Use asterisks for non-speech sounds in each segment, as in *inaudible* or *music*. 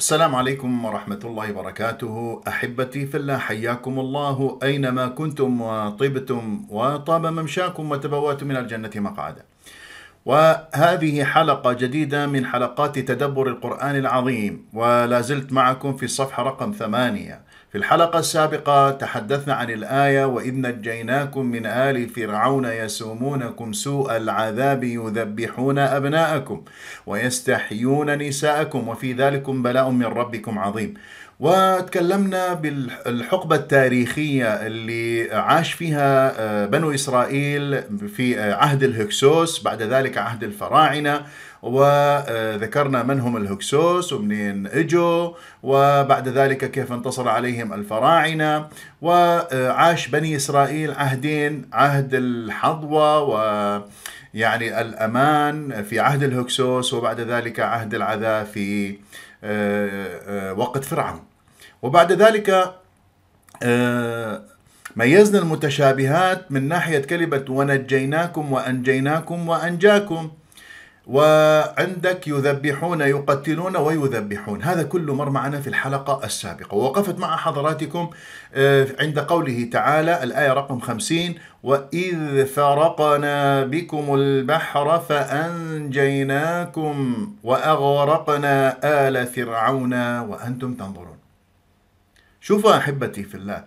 السلام عليكم ورحمة الله وبركاته أحبتي في الله حياكم الله أينما كنتم وطبتم وطاب ممشاكم وتبواتم من الجنة مقعدا وهذه حلقة جديدة من حلقات تدبر القرآن العظيم ولا زلت معكم في الصفحة رقم ثمانية في الحلقة السابقة تحدثنا عن الآية وإذ نجيناكم من آل فرعون يسومونكم سوء العذاب يذبحون أبناءكم ويستحيون نساءكم وفي ذلكم بلاء من ربكم عظيم وتكلمنا بالحقبة التاريخية اللي عاش فيها آه، بنو إسرائيل في آه، عهد الهكسوس بعد ذلك عهد الفراعنة وذكرنا من هم الهكسوس ومنين اجوا وبعد ذلك كيف انتصر عليهم الفراعنه وعاش بني اسرائيل عهدين عهد الحظوه و يعني الأمان في عهد الهكسوس وبعد ذلك عهد العذاب في آه، آه، وقت فرعون وبعد ذلك آه، ميزنا المتشابهات من ناحية كلمة ونجيناكم وأنجيناكم وأنجاكم وعندك يذبحون يقتلون ويذبحون هذا كله مر معنا في الحلقة السابقة ووقفت مع حضراتكم آه، عند قوله تعالى الآية رقم خمسين وإذ فرقنا بكم البحر فأنجيناكم وأغرقنا آل فرعون وأنتم تنظرون شوفوا أحبتي في الله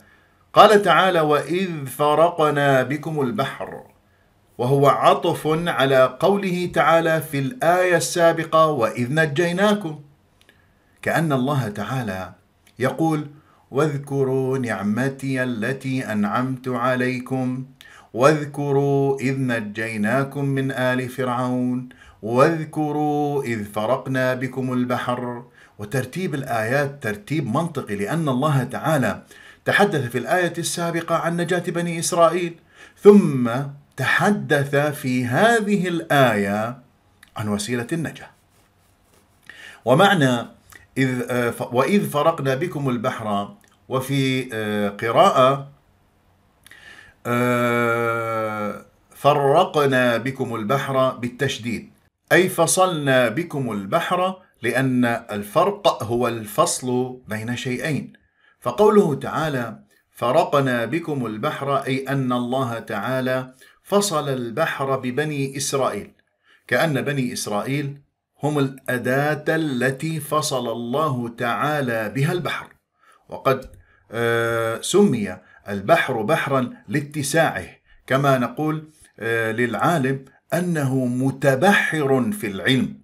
قال تعالى وإذ فرقنا بكم البحر وهو عطف على قوله تعالى في الآية السابقة وإذ نجيناكم كأن الله تعالى يقول واذكروا نعمتي التي أنعمت عليكم واذكروا إذ نجيناكم من آل فرعون واذكروا إذ فرقنا بكم البحر وترتيب الآيات ترتيب منطقي لأن الله تعالى تحدث في الآية السابقة عن نجاة بني إسرائيل ثم تحدث في هذه الآية عن وسيلة النجاة ومعنى إذ آه، وإذ فرقنا بكم البحر وفي آه، قراءة آه، فرقنا بكم البحر بالتشديد أي فصلنا بكم البحر لأن الفرق هو الفصل بين شيئين فقوله تعالى فرقنا بكم البحر أي أن الله تعالى فصل البحر ببني إسرائيل كأن بني إسرائيل هم الأداة التي فصل الله تعالى بها البحر وقد آه، سمي البحر بحرا لاتساعه كما نقول آه، للعالم أنه متبحر في العلم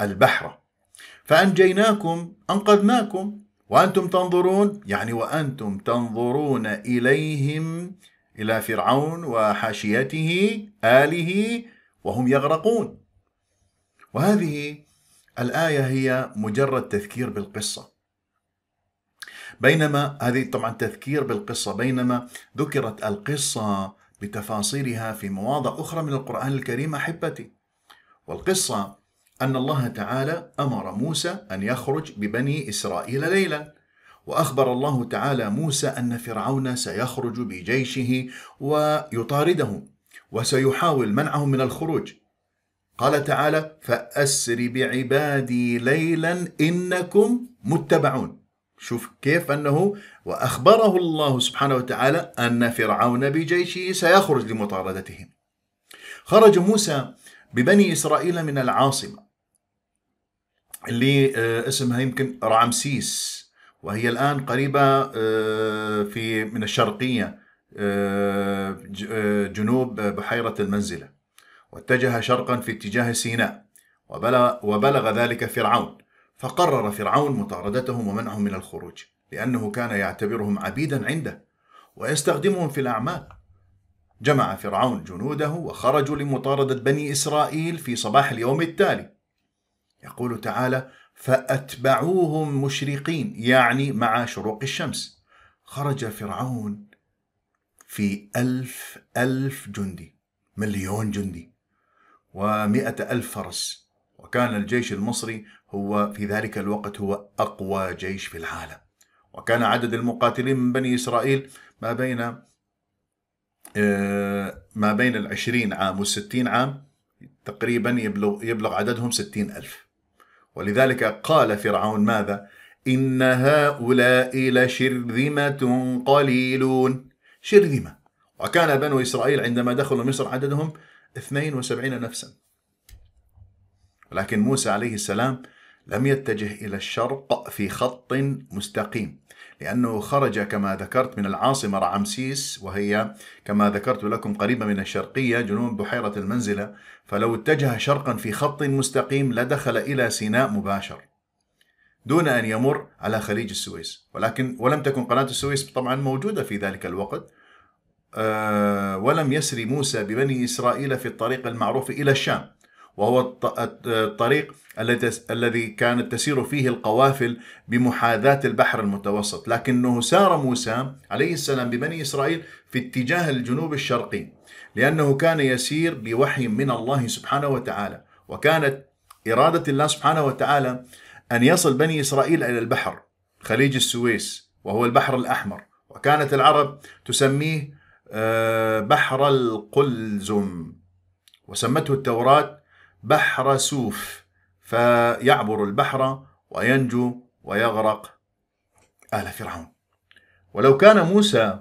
البحر فأنجيناكم أنقذناكم وأنتم تنظرون يعني وأنتم تنظرون إليهم إلى فرعون وحاشيته آله وهم يغرقون وهذه الآية هي مجرد تذكير بالقصة بينما هذه طبعا تذكير بالقصة بينما ذكرت القصة بتفاصيلها في مواضع أخرى من القرآن الكريم أحبتي والقصة أن الله تعالى أمر موسى أن يخرج ببني إسرائيل ليلاً واخبر الله تعالى موسى ان فرعون سيخرج بجيشه ويطاردهم وسيحاول منعهم من الخروج قال تعالى فاسر بعبادي ليلا انكم متبعون شوف كيف انه واخبره الله سبحانه وتعالى ان فرعون بجيشه سيخرج لمطاردتهم خرج موسى ببني اسرائيل من العاصمه اللي آه، اسمها يمكن رعمسيس وهي الآن قريبة آه، في من الشرقية آه، آه، جنوب بحيرة المنزلة واتجه شرقا في اتجاه سيناء وبلغ ذلك فرعون فقرر فرعون مطاردتهم ومنعهم من الخروج لأنه كان يعتبرهم عبيدا عنده ويستخدمهم في الأعمال جمع فرعون جنوده وخرجوا لمطاردة بني إسرائيل في صباح اليوم التالي يقول تعالى فأتبعوهم مشرقين يعني مع شروق الشمس خرج فرعون في ألف ألف جندي مليون جندي ومئة ألف فرس وكان الجيش المصري هو في ذلك الوقت هو أقوى جيش في العالم وكان عدد المقاتلين من بني إسرائيل ما بين آه، ما بين العشرين عام والستين عام تقريبا يبلغ, يبلغ عددهم ستين ألف ولذلك قال فرعون ماذا إن هؤلاء لشرذمة قليلون شرذمة وكان بنو إسرائيل عندما دخلوا مصر عددهم 72 نفسا ولكن موسى عليه السلام لم يتجه إلى الشرق في خط مستقيم لأنه خرج كما ذكرت من العاصمة رعمسيس وهي كما ذكرت لكم قريبة من الشرقية جنوب بحيرة المنزلة فلو اتجه شرقا في خط مستقيم لدخل إلى سيناء مباشر دون أن يمر على خليج السويس ولكن ولم تكن قناة السويس طبعا موجودة في ذلك الوقت آه، ولم يسري موسى ببني إسرائيل في الطريق المعروف إلى الشام وهو الطريق الذي كانت تسير فيه القوافل بمحاذاة البحر المتوسط لكنه سار موسى عليه السلام ببني إسرائيل في اتجاه الجنوب الشرقي لأنه كان يسير بوحي من الله سبحانه وتعالى وكانت إرادة الله سبحانه وتعالى أن يصل بني إسرائيل إلى البحر خليج السويس وهو البحر الأحمر وكانت العرب تسميه آه، بحر القلزم وسمته التوراة بحر سوف فيعبر البحر وينجو ويغرق آل فرعون ولو كان موسى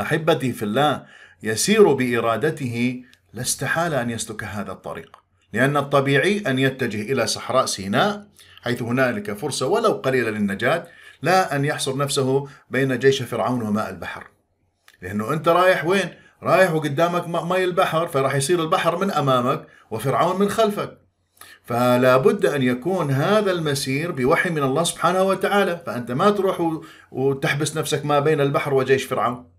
أحبتي في الله يسير بإرادته لاستحال أن يسلك هذا الطريق لأن الطبيعي أن يتجه إلى صحراء سيناء حيث هنالك فرصة ولو قليلة للنجاة لا أن يحصر نفسه بين جيش فرعون وماء البحر لأنه أنت رايح وين؟ رايح وقدامك مي البحر فراح يصير البحر من امامك وفرعون من خلفك فلا بد ان يكون هذا المسير بوحي من الله سبحانه وتعالى فانت ما تروح وتحبس نفسك ما بين البحر وجيش فرعون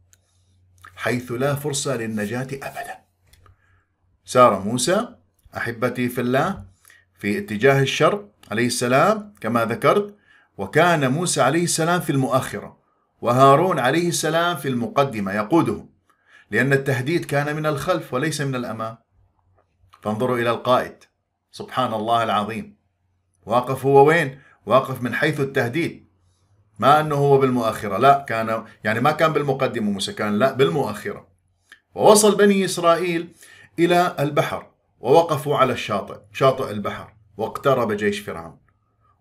حيث لا فرصه للنجاه ابدا سار موسى احبتي في الله في اتجاه الشرق عليه السلام كما ذكرت وكان موسى عليه السلام في المؤخره وهارون عليه السلام في المقدمه يقوده لأن التهديد كان من الخلف وليس من الأمام فانظروا إلى القائد سبحان الله العظيم واقف هو وين؟ واقف من حيث التهديد ما أنه هو بالمؤخرة لا كان يعني ما كان بالمقدمة موسى كان لا بالمؤخرة ووصل بني إسرائيل إلى البحر ووقفوا على الشاطئ شاطئ البحر واقترب جيش فرعون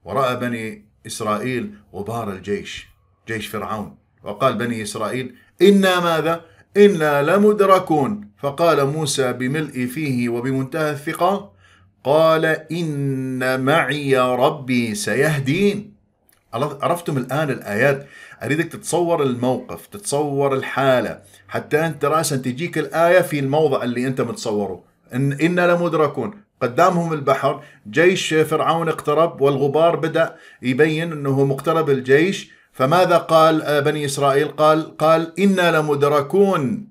ورأى بني إسرائيل غبار الجيش جيش فرعون وقال بني إسرائيل إنا ماذا إنا لمدركون فقال موسى بملء فيه وبمنتهى الثقة قال إن معي ربي سيهدين عرفتم الآن الآيات أريدك تتصور الموقف تتصور الحالة حتى أنت رأسا تجيك الآية في الموضع اللي أنت متصوره إن إنا لمدركون قدامهم البحر جيش فرعون اقترب والغبار بدأ يبين أنه مقترب الجيش فماذا قال آه، بني إسرائيل قال قال إنا لمدركون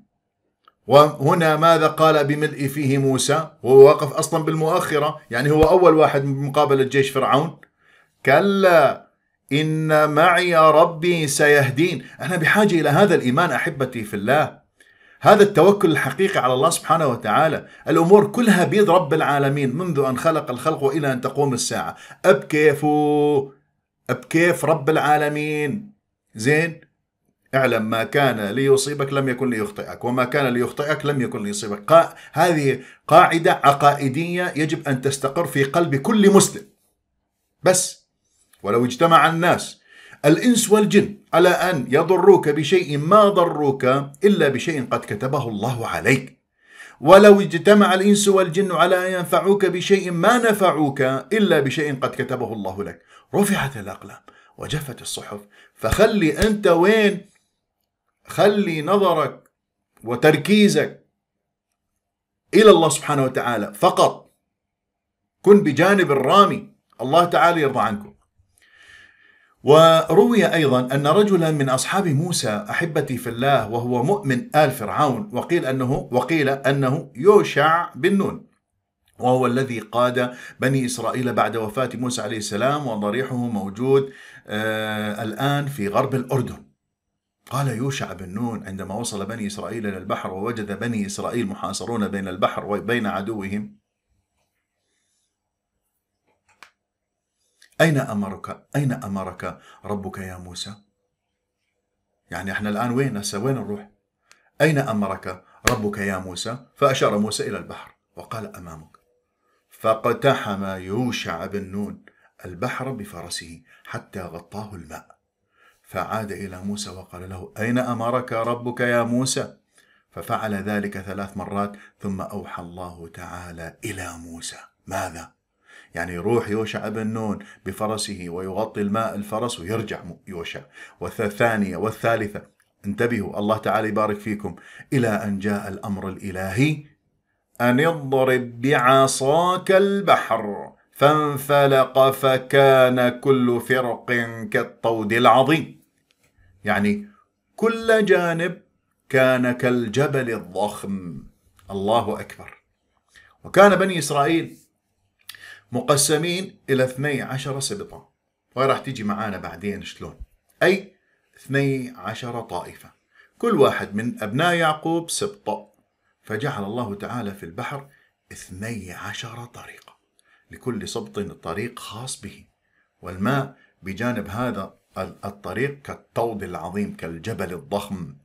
وهنا ماذا قال بملء فيه موسى وهو واقف أصلا بالمؤخرة يعني هو أول واحد مقابلة جيش فرعون كلا إن معي ربي سيهدين احنا بحاجة إلى هذا الإيمان أحبتي في الله هذا التوكل الحقيقي على الله سبحانه وتعالى الأمور كلها بيد رب العالمين منذ أن خلق الخلق وإلى أن تقوم الساعة أبكيفوا بكيف رب العالمين زين اعلم ما كان ليصيبك لم يكن ليخطئك وما كان ليخطئك لم يكن ليصيبك قا... هذه قاعدة عقائدية يجب أن تستقر في قلب كل مسلم بس ولو اجتمع الناس الإنس والجن على أن يضروك بشيء ما ضروك إلا بشيء قد كتبه الله عليك ولو اجتمع الإنس والجن على أن ينفعوك بشيء ما نفعوك إلا بشيء قد كتبه الله لك رفعت الأقلام وجفت الصحف فخلي أنت وين خلي نظرك وتركيزك إلى الله سبحانه وتعالى فقط كن بجانب الرامي الله تعالى يرضى عنكم وروي أيضا أن رجلا من أصحاب موسى أحبتي في الله وهو مؤمن آل فرعون وقيل أنه وقيل أنه يوشع بن نون وهو الذي قاد بني إسرائيل بعد وفاة موسى عليه السلام وضريحه موجود آه، الآن في غرب الأردن قال يوشع بن نون عندما وصل بني إسرائيل إلى البحر ووجد بني إسرائيل محاصرون بين البحر وبين عدوهم أين أمرك أين أمرك ربك يا موسى يعني احنا الآن وين هسه وين نروح أين أمرك ربك يا موسى فأشار موسى إلى البحر وقال أمامك فاقتحم يوشع بن نون البحر بفرسه حتى غطاه الماء فعاد إلى موسى وقال له أين أمرك ربك يا موسى ففعل ذلك ثلاث مرات ثم أوحى الله تعالى إلى موسى ماذا يعني يروح يوشع ابن نون بفرسه ويغطي الماء الفرس ويرجع يوشع والثانية والثالثة انتبهوا الله تعالى يبارك فيكم إلى أن جاء الأمر الإلهي أن اضرب بعصاك البحر فانفلق فكان كل فرق كالطود العظيم يعني كل جانب كان كالجبل الضخم الله أكبر وكان بني إسرائيل مقسمين إلى 12 سبطة وهي راح تيجي معانا بعدين شلون أي 12 طائفة كل واحد من أبناء يعقوب سبطة فجعل الله تعالى في البحر 12 طريقة لكل سبط الطريق خاص به والماء بجانب هذا الطريق كالطود العظيم كالجبل الضخم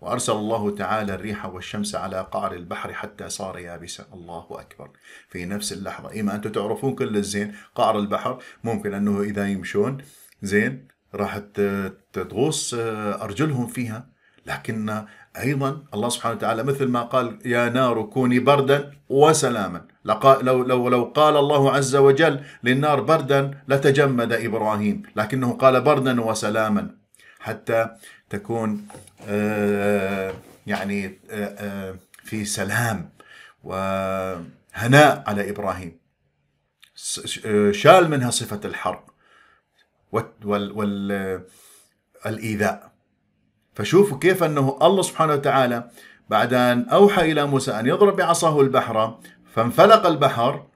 وأرسل الله تعالى الريح والشمس على قعر البحر حتى صار يابسا الله أكبر في نفس اللحظة إما أنتم تعرفون كل الزين قعر البحر ممكن أنه إذا يمشون زين راح تغوص آه، أرجلهم فيها لكن أيضا الله سبحانه وتعالى مثل ما قال يا نار كوني بردا وسلاما لو, لو, لو قال الله عز وجل للنار بردا لتجمد إبراهيم لكنه قال بردا وسلاما حتى تكون آه، يعني آه، آه، في سلام وهناء على ابراهيم شال منها صفه الحرب وال وال الايذاء فشوفوا كيف انه الله سبحانه وتعالى بعد ان اوحى الى موسى ان يضرب بعصاه البحر فانفلق البحر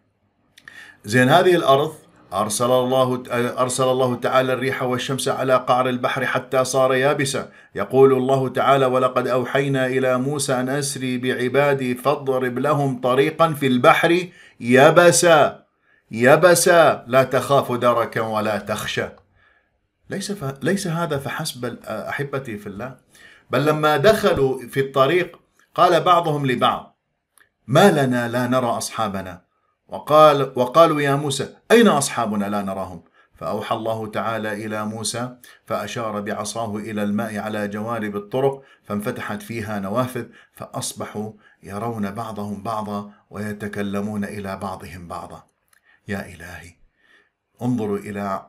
زين هذه الارض أرسل الله أرسل الله تعالى الريح والشمس على قعر البحر حتى صار يابسا يقول الله تعالى ولقد أوحينا إلى موسى أن أسري بعبادي فاضرب لهم طريقا في البحر يبسا يبسا لا تخاف دركا ولا تخشى ليس ف... ليس هذا فحسب أحبتي في الله بل لما دخلوا في الطريق قال بعضهم لبعض ما لنا لا نرى أصحابنا وقال وقالوا يا موسى أين أصحابنا لا نراهم فأوحى الله تعالى إلى موسى فأشار بعصاه إلى الماء على جوانب الطرق فانفتحت فيها نوافذ فأصبحوا يرون بعضهم بعضا ويتكلمون إلى بعضهم بعضا يا إلهي انظروا إلى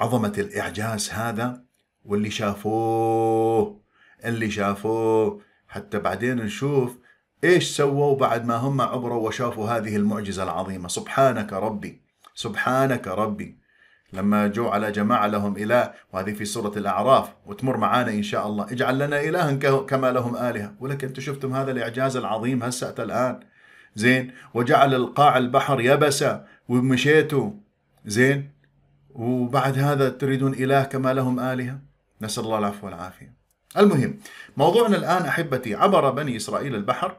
عظمة الإعجاز هذا واللي شافوه اللي شافوه حتى بعدين نشوف إيش سووا بعد ما هم عبروا وشافوا هذه المعجزة العظيمة سبحانك ربي سبحانك ربي لما جو على جماعة لهم إله وهذه في سورة الأعراف وتمر معانا إن شاء الله اجعل لنا إلها كما لهم آلهة ولكن أنتم شفتم هذا الإعجاز العظيم هسه الآن زين وجعل القاع البحر يبسا ومشيتوا زين وبعد هذا تريدون إله كما لهم آلهة نسأل الله العفو والعافية المهم موضوعنا الآن أحبتي عبر بني إسرائيل البحر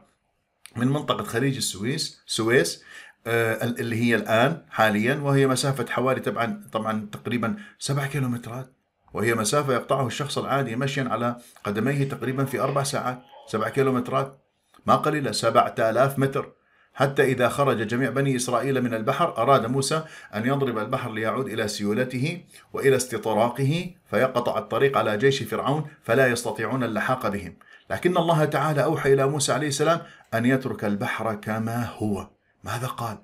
من منطقة خليج السويس سويس آه، اللي هي الآن حاليا وهي مسافة حوالي طبعا طبعا تقريبا 7 كيلومترات وهي مسافة يقطعه الشخص العادي مشيا على قدميه تقريبا في أربع ساعات 7 كيلومترات ما قليلة 7000 متر حتى إذا خرج جميع بني إسرائيل من البحر أراد موسى أن يضرب البحر ليعود إلى سيولته وإلى استطراقه فيقطع الطريق على جيش فرعون فلا يستطيعون اللحاق بهم لكن الله تعالى أوحى إلى موسى عليه السلام أن يترك البحر كما هو ماذا قال؟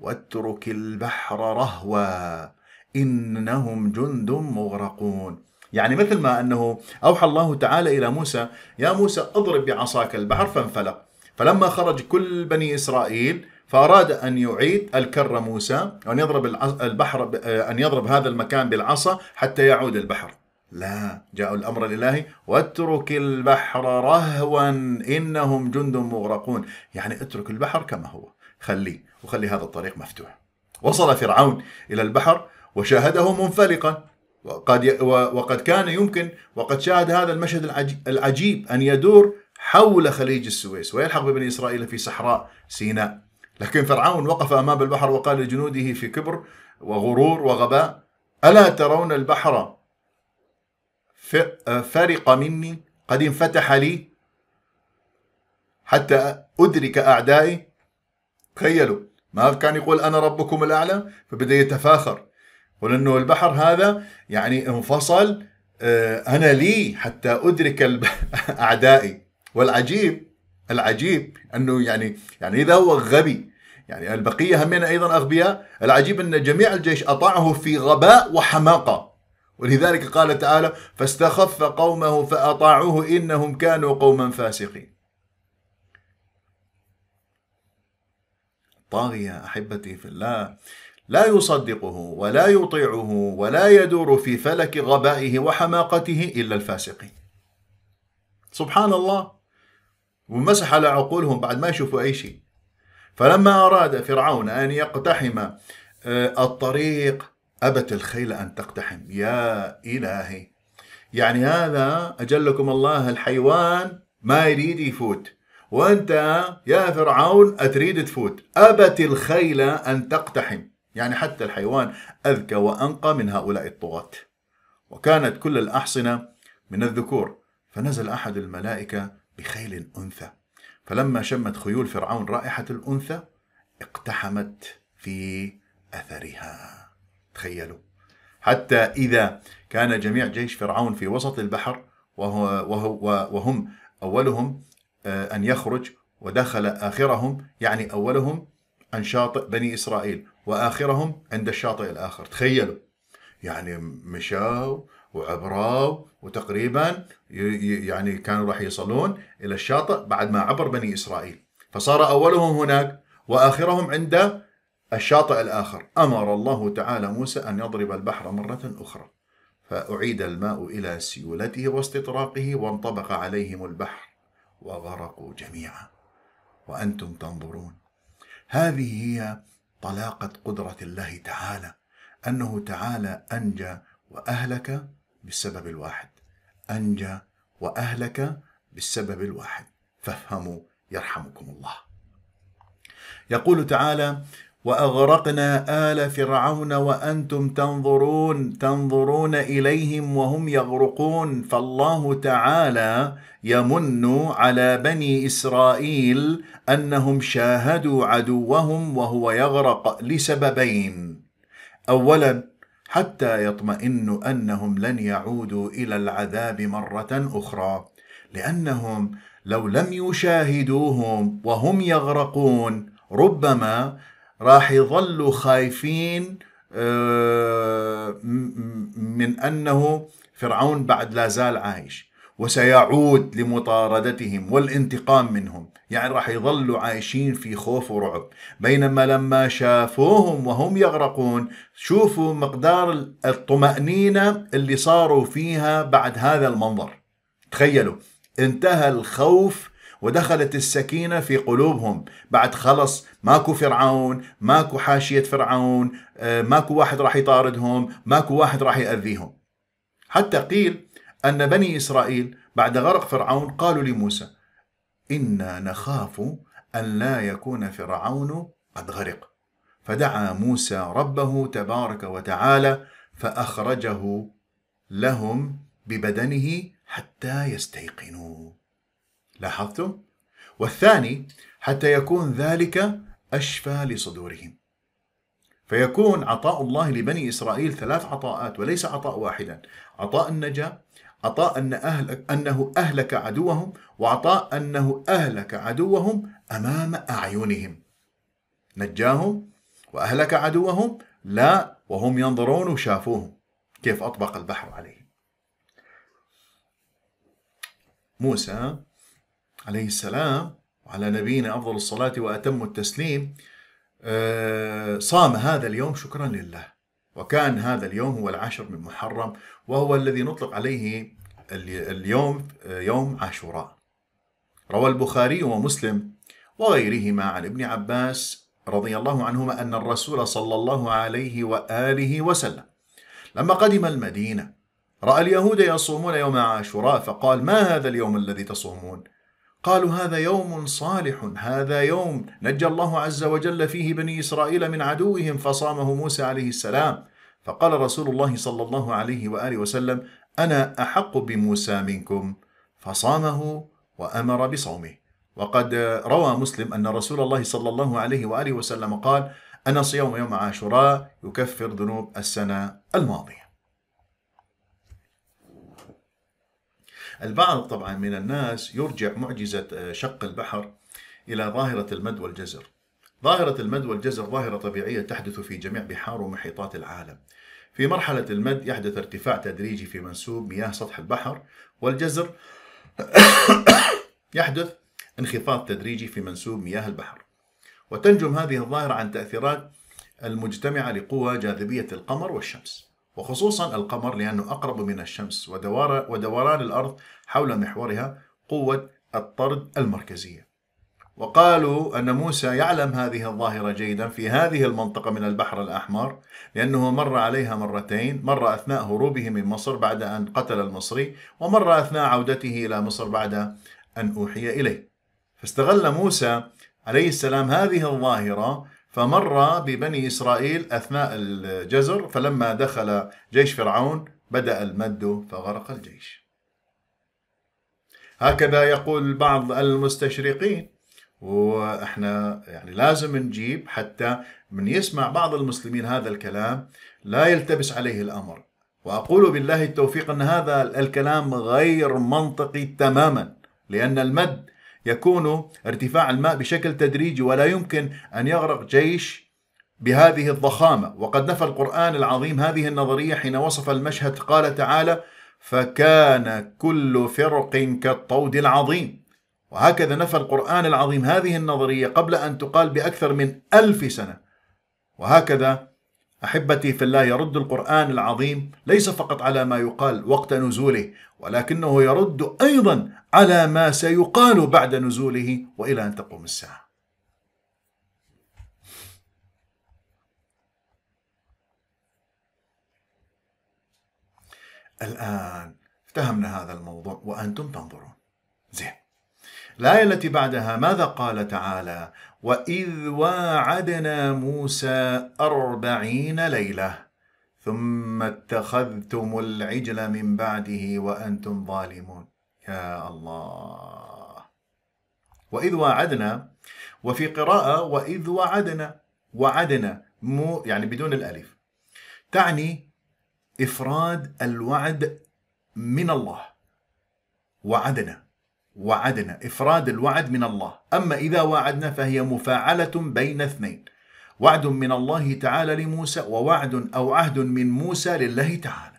واترك البحر رهوا إنهم جند مغرقون يعني مثل ما أنه أوحى الله تعالى إلى موسى يا موسى اضرب بعصاك البحر فانفلق فلما خرج كل بني إسرائيل فأراد أن يعيد الكر موسى وأن يضرب البحر أن يضرب هذا المكان بالعصا حتى يعود البحر لا جاء الأمر الإلهي واترك البحر رهوا إنهم جند مغرقون يعني اترك البحر كما هو خليه وخلي هذا الطريق مفتوح وصل فرعون إلى البحر وشاهده منفلقا وقد وقد كان يمكن وقد شاهد هذا المشهد العجيب أن يدور حول خليج السويس ويلحق ببني إسرائيل في صحراء سيناء لكن فرعون وقف أمام البحر وقال لجنوده في كبر وغرور وغباء ألا ترون البحر فرق مني قد انفتح لي حتى أدرك أعدائي تخيلوا ما كان يقول أنا ربكم الأعلى فبدأ يتفاخر يقول أنه البحر هذا يعني انفصل آه، أنا لي حتى أدرك *laughs* أعدائي والعجيب العجيب انه يعني يعني اذا هو غبي يعني البقيه همين ايضا اغبياء العجيب ان جميع الجيش اطاعه في غباء وحماقه ولذلك قال تعالى فاستخف قومه فأطاعوه إنهم كانوا قوما فاسقين طاغية أحبتي في الله لا يصدقه ولا يطيعه ولا يدور في فلك غبائه وحماقته إلا الفاسقين سبحان الله ومسح على عقولهم بعد ما يشوفوا أي شيء فلما أراد فرعون أن يقتحم آه، الطريق أبت الخيل أن تقتحم يا إلهي يعني هذا أجلكم الله الحيوان ما يريد يفوت وأنت يا فرعون أتريد تفوت أبت الخيل أن تقتحم يعني حتى الحيوان أذكى وأنقى من هؤلاء الطغاة وكانت كل الأحصنة من الذكور فنزل أحد الملائكة بخيل أنثى فلما شمت خيول فرعون رائحة الأنثى اقتحمت في أثرها تخيلوا حتى إذا كان جميع جيش فرعون في وسط البحر وهو وهو وهم أولهم آه، أن يخرج ودخل آخرهم يعني أولهم عن شاطئ بني إسرائيل وآخرهم عند الشاطئ الآخر تخيلوا يعني مشاو وعبروا وتقريبا يعني كانوا راح يصلون الى الشاطئ بعد ما عبر بني اسرائيل فصار اولهم هناك واخرهم عند الشاطئ الاخر امر الله تعالى موسى ان يضرب البحر مره اخرى فاعيد الماء الى سيولته واستطراقه وانطبق عليهم البحر وغرقوا جميعا وانتم تنظرون هذه هي طلاقه قدره الله تعالى انه تعالى انجى واهلك بالسبب الواحد أنجى وأهلك بالسبب الواحد فافهموا يرحمكم الله يقول تعالى واغرقنا ال فرعون وانتم تنظرون تنظرون اليهم وهم يغرقون فالله تعالى يمن على بني اسرائيل انهم شاهدوا عدوهم وهو يغرق لسببين اولا حتى يطمئنوا انهم لن يعودوا الى العذاب مره اخرى لانهم لو لم يشاهدوهم وهم يغرقون ربما راح يظلوا خايفين آه، من انه فرعون بعد لا زال عايش وسيعود لمطاردتهم والانتقام منهم يعني راح يظلوا عايشين في خوف ورعب بينما لما شافوهم وهم يغرقون شوفوا مقدار الطمأنينة اللي صاروا فيها بعد هذا المنظر تخيلوا انتهى الخوف ودخلت السكينة في قلوبهم بعد خلص ماكو فرعون ماكو حاشية فرعون آه، ماكو واحد راح يطاردهم ماكو واحد راح يأذيهم حتى قيل أن بني إسرائيل بعد غرق فرعون قالوا لموسى إنا نخاف أن لا يكون فرعون قد غرق فدعا موسى ربه تبارك وتعالى فأخرجه لهم ببدنه حتى يستيقنوا لاحظتم؟ والثاني حتى يكون ذلك أشفى لصدورهم فيكون عطاء الله لبني إسرائيل ثلاث عطاءات وليس عطاء واحدا عطاء النجاة عطاء أن أهلك أنه أهلك عدوهم وعطاء أنه أهلك عدوهم أمام أعينهم نجاهم وأهلك عدوهم لا وهم ينظرون وشافوهم كيف أطبق البحر عليه موسى عليه السلام وعلى نبينا أفضل الصلاة وأتم التسليم آه، صام هذا اليوم شكرا لله وكان هذا اليوم هو العاشر من محرم وهو الذي نطلق عليه اليوم يوم عاشوراء روى البخاري ومسلم وغيرهما عن ابن عباس رضي الله عنهما أن الرسول صلى الله عليه وآله وسلم لما قدم المدينة رأى اليهود يصومون يوم عاشوراء فقال ما هذا اليوم الذي تصومون قالوا هذا يوم صالح هذا يوم نجى الله عز وجل فيه بني إسرائيل من عدوهم فصامه موسى عليه السلام فقال رسول الله صلى الله عليه وآله وسلم أنا أحق بموسى منكم فصامه وأمر بصومه وقد روى مسلم أن رسول الله صلى الله عليه وآله وسلم قال أنا صيام يوم عاشوراء يكفر ذنوب السنة الماضية البعض طبعا من الناس يرجع معجزة آه، شق البحر إلى ظاهرة المد والجزر ظاهرة المد والجزر ظاهرة طبيعية تحدث في جميع بحار ومحيطات العالم في مرحلة المد يحدث ارتفاع تدريجي في منسوب مياه سطح البحر والجزر *coughs* يحدث انخفاض تدريجي في منسوب مياه البحر وتنجم هذه الظاهرة عن تأثيرات المجتمعة لقوى جاذبية القمر والشمس وخصوصا القمر لأنه أقرب من الشمس ودوران الأرض حول محورها قوة الطرد المركزية وقالوا أن موسى يعلم هذه الظاهرة جيدا في هذه المنطقة من البحر الأحمر لأنه مر عليها مرتين مرة أثناء هروبه من مصر بعد أن قتل المصري ومرة أثناء عودته إلى مصر بعد أن أوحي إليه فاستغل موسى عليه السلام هذه الظاهرة فمر ببني إسرائيل أثناء الجزر فلما دخل جيش فرعون بدأ المد فغرق الجيش هكذا يقول بعض المستشرقين واحنا يعني لازم نجيب حتى من يسمع بعض المسلمين هذا الكلام لا يلتبس عليه الامر واقول بالله التوفيق ان هذا الكلام غير منطقي تماما لان المد يكون ارتفاع الماء بشكل تدريجي ولا يمكن أن يغرق جيش بهذه الضخامة وقد نفى القرآن العظيم هذه النظرية حين وصف المشهد قال تعالى فكان كل فرق كالطود العظيم وهكذا نفى القرآن العظيم هذه النظرية قبل أن تقال بأكثر من ألف سنة وهكذا احبتي في الله يرد القران العظيم ليس فقط على ما يقال وقت نزوله ولكنه يرد ايضا على ما سيقال بعد نزوله والى ان تقوم الساعه الان افتهمنا هذا الموضوع وانتم تنظرون زين الآية التي بعدها ماذا قال تعالى وإذ واعدنا موسى أربعين ليلة ثم اتخذتم العجل من بعده وأنتم ظالمون يا الله وإذ واعدنا وفي قراءة وإذ وعدنا وعدنا مو يعني بدون الألف تعني إفراد الوعد من الله وعدنا وعدنا إفراد الوعد من الله أما إذا وعدنا فهي مفاعلة بين اثنين وعد من الله تعالى لموسى ووعد أو عهد من موسى لله تعالى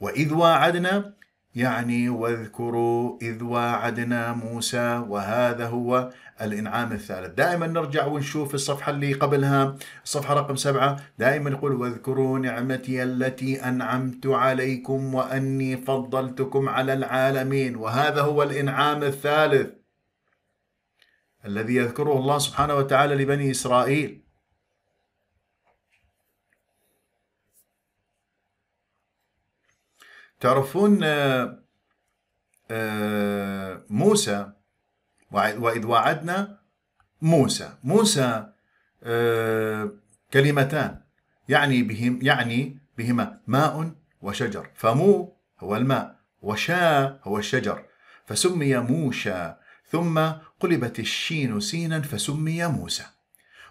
وإذ واعدنا يعني واذكروا إذ واعدنا موسى وهذا هو الإنعام الثالث دائما نرجع ونشوف الصفحة اللي قبلها الصفحة رقم سبعة دائما يقول واذكروا نعمتي التي أنعمت عليكم وأني فضلتكم على العالمين وهذا هو الإنعام الثالث الذي يذكره الله سبحانه وتعالى لبني إسرائيل تعرفون آه، آه، موسى وإذ وعدنا موسى موسى آه، كلمتان يعني بهم يعني بهما ماء وشجر فمو هو الماء وشا هو الشجر فسمي موشى ثم قلبت الشين سينا فسمي موسى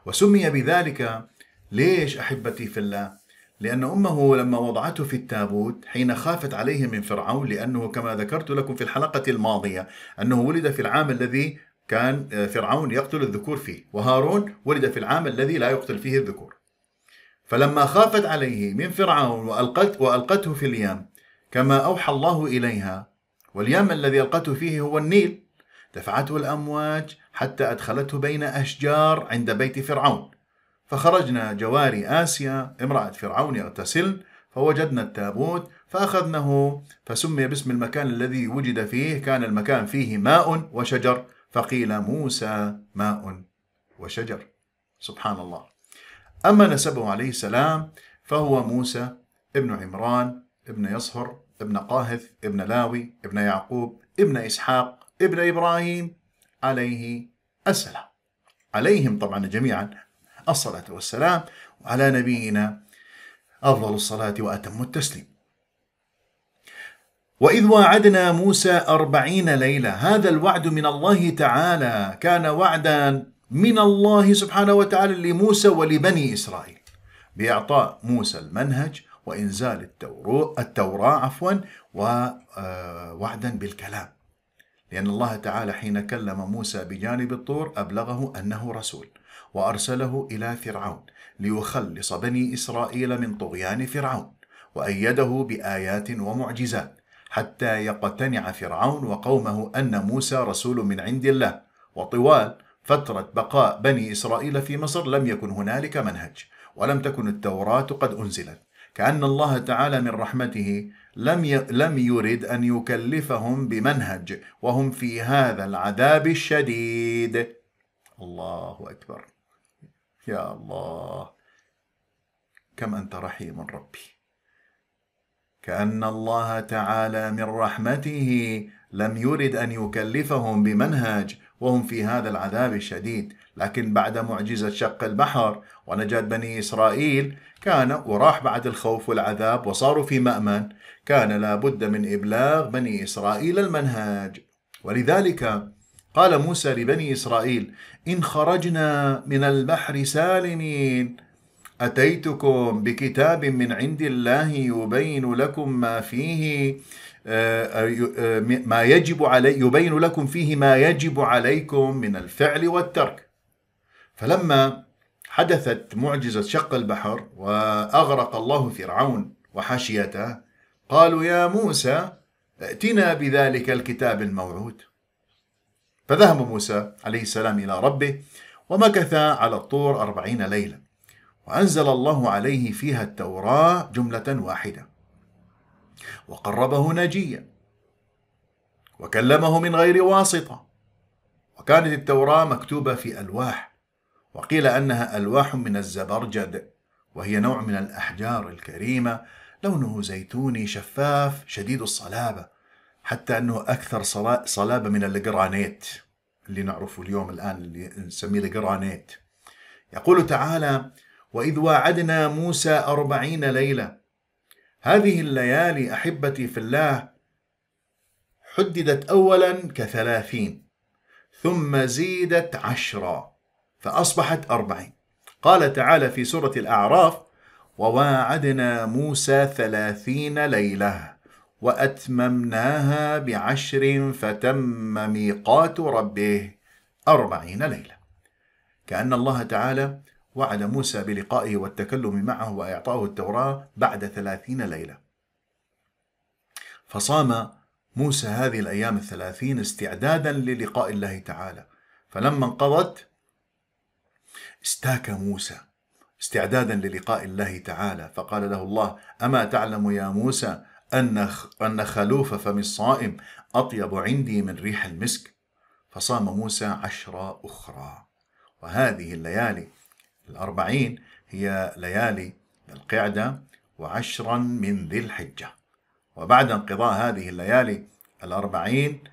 وسمي بذلك ليش أحبتي في الله لأن أمه لما وضعته في التابوت حين خافت عليه من فرعون لأنه كما ذكرت لكم في الحلقة الماضية أنه ولد في العام الذي كان آه، فرعون يقتل الذكور فيه وهارون ولد في العام الذي لا يقتل فيه الذكور فلما خافت عليه من فرعون وألقت وألقته في اليم كما أوحى الله إليها واليم الذي ألقته فيه هو النيل دفعته الأمواج حتى أدخلته بين أشجار عند بيت فرعون فخرجنا جواري آسيا امرأة فرعون يغتسل فوجدنا التابوت فأخذناه فسمي باسم المكان الذي وجد فيه كان المكان فيه ماء وشجر فقيل موسى ماء وشجر سبحان الله أما نسبه عليه السلام فهو موسى ابن عمران ابن يصهر ابن قاهث ابن لاوي ابن يعقوب ابن إسحاق ابن إبراهيم عليه السلام عليهم طبعا جميعا الصلاة والسلام وعلى نبينا أفضل الصلاة وأتم التسليم وإذ واعدنا موسى أربعين ليلة هذا الوعد من الله تعالى كان وعدا من الله سبحانه وتعالى لموسى ولبني إسرائيل بإعطاء موسى المنهج وإنزال التوراة عفوا ووعدا آه، بالكلام لأن الله تعالى حين كلم موسى بجانب الطور أبلغه أنه رسول وأرسله إلى فرعون ليخلص بني إسرائيل من طغيان فرعون وأيده بآيات ومعجزات حتى يقتنع فرعون وقومه أن موسى رسول من عند الله وطوال فترة بقاء بني إسرائيل في مصر لم يكن هنالك منهج ولم تكن التوراة قد أنزلت كأن الله تعالى من رحمته لم ي... لم يرد أن يكلفهم بمنهج وهم في هذا العذاب الشديد الله أكبر يا الله كم انت رحيم ربي كان الله تعالى من رحمته لم يرد ان يكلفهم بمنهج وهم في هذا العذاب الشديد لكن بعد معجزه شق البحر ونجاه بني اسرائيل كان وراح بعد الخوف والعذاب وصاروا في مامن كان لابد من ابلاغ بني اسرائيل المنهج ولذلك قال موسى لبني إسرائيل إن خرجنا من البحر سالمين أتيتكم بكتاب من عند الله يبين لكم ما فيه آه، آه، آه، ما يجب علي يبين لكم فيه ما يجب عليكم من الفعل والترك فلما حدثت معجزة شق البحر وأغرق الله فرعون وحاشيته قالوا يا موسى ائتنا بذلك الكتاب الموعود فذهب موسى عليه السلام إلى ربه ومكث على الطور أربعين ليلة وأنزل الله عليه فيها التوراة جملة واحدة وقربه نجيا وكلمه من غير واسطة وكانت التوراة مكتوبة في ألواح وقيل أنها ألواح من الزبرجد وهي نوع من الأحجار الكريمة لونه زيتوني شفاف شديد الصلابة حتى أنه أكثر صلابة من الجرانيت اللي نعرفه اليوم الآن اللي نسميه الجرانيت يقول تعالى وإذ واعدنا موسى أربعين ليلة هذه الليالي أحبتي في الله حددت أولا كثلاثين ثم زيدت عشرا فأصبحت أربعين قال تعالى في سورة الأعراف وواعدنا موسى ثلاثين ليلة وأتممناها بعشر فتم ميقات ربه أربعين ليلة كأن الله تعالى وعد موسى بلقائه والتكلم معه وإعطائه التوراة بعد ثلاثين ليلة فصام موسى هذه الأيام الثلاثين استعدادا للقاء الله تعالى فلما انقضت استاك موسى استعدادا للقاء الله تعالى فقال له الله أما تعلم يا موسى أن أن خلوف فم الصائم أطيب عندي من ريح المسك فصام موسى عشرة أخرى وهذه الليالي الأربعين هي ليالي القعدة وعشرا من ذي الحجة وبعد انقضاء هذه الليالي الأربعين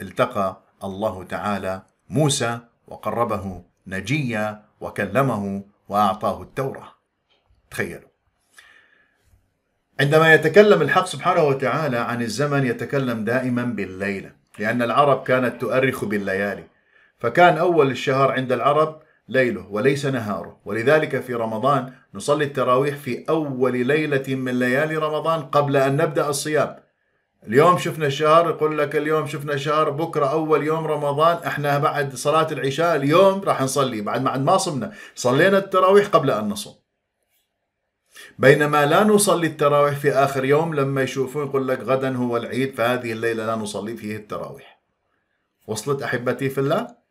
التقى الله تعالى موسى وقربه نجيا وكلمه وأعطاه التوراة تخيلوا عندما يتكلم الحق سبحانه وتعالى عن الزمن يتكلم دائما بالليلة لأن العرب كانت تؤرخ بالليالي فكان أول الشهر عند العرب ليله وليس نهاره ولذلك في رمضان نصلي التراويح في أول ليلة من ليالي رمضان قبل أن نبدأ الصيام اليوم شفنا الشهر يقول لك اليوم شفنا شهر بكرة أول يوم رمضان احنا بعد صلاة العشاء اليوم راح نصلي بعد ما ما صمنا صلينا التراويح قبل أن نصوم بينما لا نصلي التراويح في آخر يوم لما يشوفون يقول لك غدا هو العيد فهذه الليلة لا نصلي فيه التراويح وصلت أحبتي في الله؟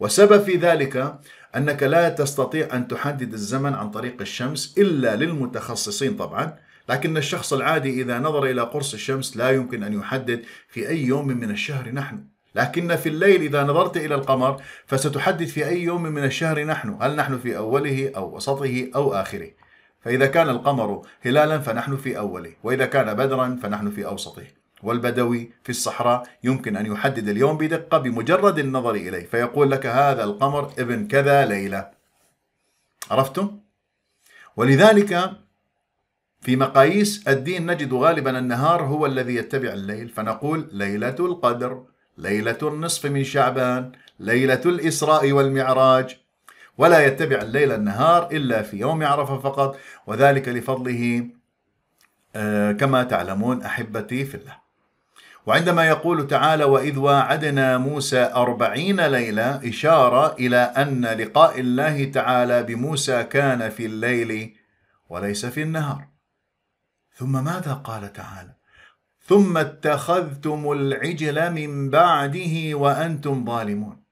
وسبب في ذلك أنك لا تستطيع أن تحدد الزمن عن طريق الشمس إلا للمتخصصين طبعا لكن الشخص العادي إذا نظر إلى قرص الشمس لا يمكن أن يحدد في أي يوم من الشهر نحن لكن في الليل إذا نظرت إلى القمر فستحدد في أي يوم من الشهر نحن هل نحن في أوله أو وسطه أو آخره فإذا كان القمر هلالا فنحن في أوله وإذا كان بدرا فنحن في أوسطه والبدوي في الصحراء يمكن أن يحدد اليوم بدقة بمجرد النظر إليه فيقول لك هذا القمر ابن كذا ليلة عرفتم؟ ولذلك في مقاييس الدين نجد غالبا النهار هو الذي يتبع الليل فنقول ليلة القدر ليلة النصف من شعبان ليلة الإسراء والمعراج ولا يتبع الليل النهار إلا في يوم عرفة فقط وذلك لفضله آه، كما تعلمون أحبتي في الله وعندما يقول تعالى وإذ واعدنا موسى أربعين ليلة إشارة إلى أن لقاء الله تعالى بموسى كان في الليل وليس في النهار ثم ماذا قال تعالى ثم اتخذتم العجل من بعده وأنتم ظالمون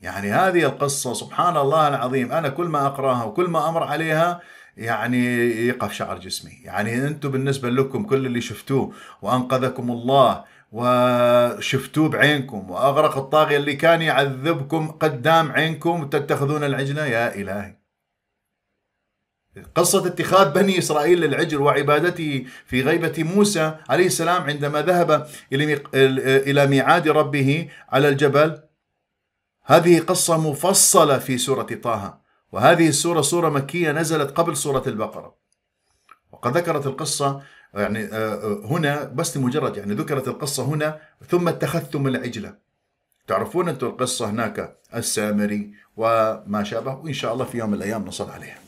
يعني هذه القصة سبحان الله العظيم أنا كل ما أقراها وكل ما أمر عليها يعني يقف شعر جسمي يعني أنتم بالنسبة لكم كل اللي شفتوه وأنقذكم الله وشفتوه بعينكم وأغرق الطاغية اللي كان يعذبكم قدام عينكم وتتخذون العجلة يا إلهي قصة اتخاذ بني إسرائيل للعجل وعبادته في غيبة موسى عليه السلام عندما ذهب إلى ميعاد ربه على الجبل هذه قصة مفصلة في سورة طه وهذه السورة سورة مكية نزلت قبل سورة البقرة وقد ذكرت القصة يعني آه، آه، هنا بس مجرد يعني ذكرت القصة هنا ثم التخثم العجلة تعرفون أنتم القصة هناك السامري وما شابه وإن شاء الله في يوم من الأيام نصل عليها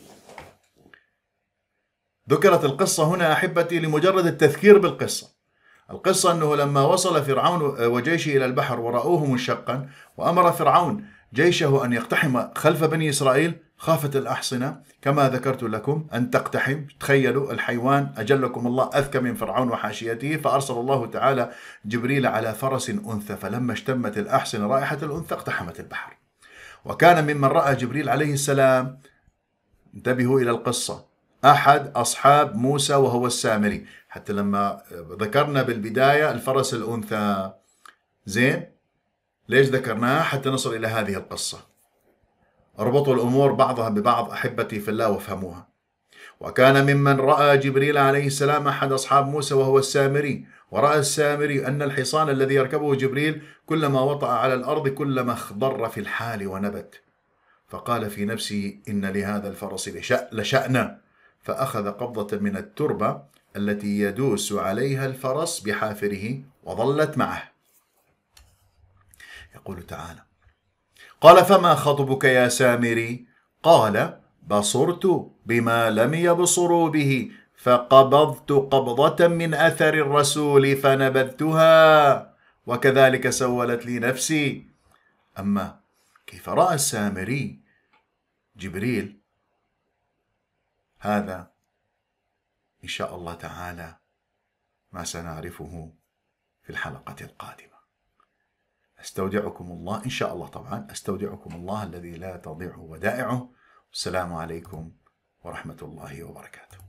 ذكرت القصة هنا أحبتي لمجرد التذكير بالقصة القصة أنه لما وصل فرعون آه، وجيشه إلى البحر ورأوه منشقا وأمر فرعون جيشه أن يقتحم خلف بني إسرائيل خافت الأحصنة كما ذكرت لكم أن تقتحم تخيلوا الحيوان أجلكم الله أذكى من فرعون وحاشيته فأرسل الله تعالى جبريل على فرس أنثى فلما اشتمت الأحصنة رائحة الأنثى اقتحمت البحر وكان ممن رأى جبريل عليه السلام انتبهوا إلى القصة أحد أصحاب موسى وهو السامري حتى لما ذكرنا بالبداية الفرس الأنثى زين ليش ذكرناها حتى نصل إلى هذه القصة اربطوا الأمور بعضها ببعض أحبتي في الله وافهموها وكان ممن رأى جبريل عليه السلام أحد أصحاب موسى وهو السامري ورأى السامري أن الحصان الذي يركبه جبريل كلما وطأ على الأرض كلما اخضر في الحال ونبت فقال في نفسه إن لهذا الفرس لشأن فأخذ قبضة من التربة التي يدوس عليها الفرس بحافره وظلت معه يقول تعالى قال فما خطبك يا سامري قال بصرت بما لم يبصروا به فقبضت قبضة من أثر الرسول فنبذتها وكذلك سولت لي نفسي أما كيف رأى السامري جبريل هذا ان شاء الله تعالى ما سنعرفه في الحلقه القادمه استودعكم الله ان شاء الله طبعا استودعكم الله الذي لا تضيع ودائعه والسلام عليكم ورحمه الله وبركاته